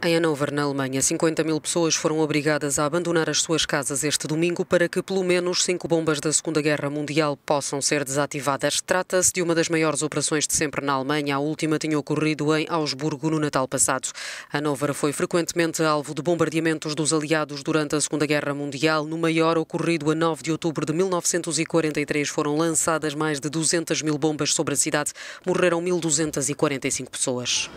Em Hannover, na Alemanha, 50 mil pessoas foram obrigadas a abandonar as suas casas este domingo para que pelo menos cinco bombas da Segunda Guerra Mundial possam ser desativadas. Trata-se de uma das maiores operações de sempre na Alemanha. A última tinha ocorrido em Augsburgo no Natal passado. Hannover foi frequentemente alvo de bombardeamentos dos aliados durante a Segunda Guerra Mundial. No maior ocorrido a 9 de outubro de 1943 foram lançadas mais de 200 mil bombas sobre a cidade. Morreram 1.245 pessoas.